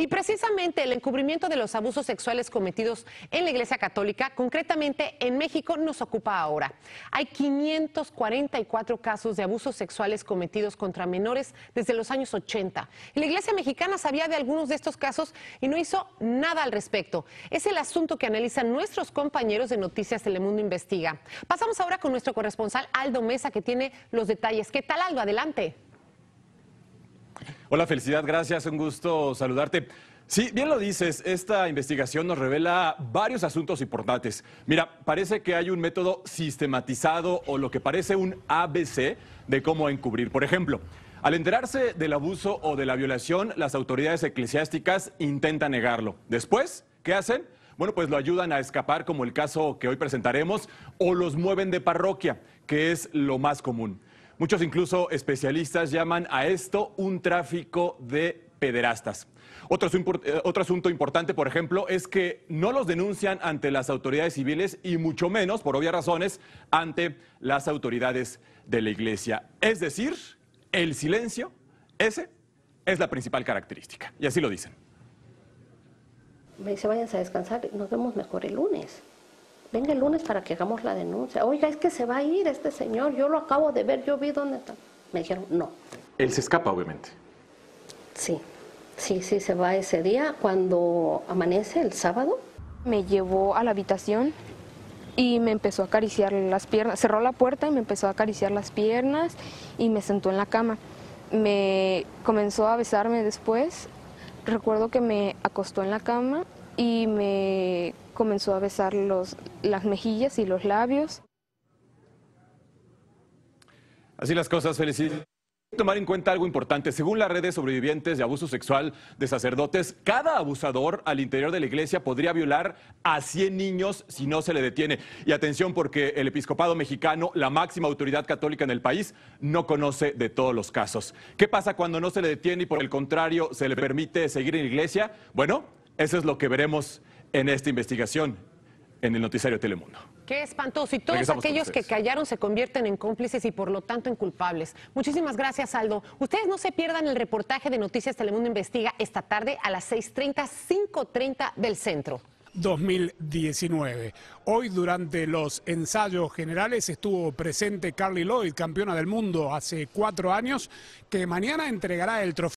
Y precisamente el encubrimiento de los abusos sexuales cometidos en la Iglesia Católica, concretamente en México, nos ocupa ahora. Hay 544 casos de abusos sexuales cometidos contra menores desde los años 80. la Iglesia mexicana sabía de algunos de estos casos y no hizo nada al respecto. Es el asunto que analizan nuestros compañeros de Noticias Telemundo Investiga. Pasamos ahora con nuestro corresponsal Aldo Mesa, que tiene los detalles. ¿Qué tal, Aldo? Adelante. Hola, felicidad, gracias, un gusto saludarte. Sí, bien lo dices, esta investigación nos revela varios asuntos importantes. Mira, parece que hay un método sistematizado o lo que parece un ABC de cómo encubrir. Por ejemplo, al enterarse del abuso o de la violación, las autoridades eclesiásticas intentan negarlo. Después, ¿qué hacen? Bueno, pues lo ayudan a escapar, como el caso que hoy presentaremos, o los mueven de parroquia, que es lo más común. Muchos incluso especialistas llaman a esto un tráfico de pederastas. Eh, otro, asunto importante, por ejemplo, es que no los denuncian ante las autoridades civiles y mucho menos, por obvias razones, ante las autoridades de la iglesia. Es decir, el silencio, ese es la principal característica. Y así lo dicen. Me dice, a descansar, nos vemos mejor el lunes venga el lunes para que hagamos la denuncia. Oiga, es que se va a ir este señor, yo lo acabo de ver, yo vi dónde está. Me dijeron, no. Él se escapa, obviamente. Sí, sí, sí, se va ese día. Cuando amanece el sábado, me llevó a la habitación y me empezó a acariciar las piernas. Cerró la puerta y me empezó a acariciar las piernas y me sentó en la cama. Me comenzó a besarme después. Recuerdo que me acostó en la cama y me comenzó a besar los, las mejillas y los labios. Así las cosas, que tomar en cuenta algo importante. Según la red de sobrevivientes de abuso sexual de sacerdotes, cada abusador al interior de la iglesia podría violar a 100 niños si no se le detiene. Y atención porque el episcopado mexicano, la máxima autoridad católica en el país, no conoce de todos los casos. ¿Qué pasa cuando no se le detiene y por el contrario se le permite seguir en la iglesia? Bueno, eso es lo que veremos en esta investigación en el noticiario Telemundo. Qué espantoso. Y todos aquellos que callaron se convierten en cómplices y por lo tanto en culpables. Muchísimas gracias, Aldo. Ustedes no se pierdan el reportaje de Noticias Telemundo Investiga esta tarde a las 6.30, 5.30 del centro. 2019. Hoy durante los ensayos generales estuvo presente Carly Lloyd, campeona del mundo hace cuatro años, que mañana entregará el trofeo.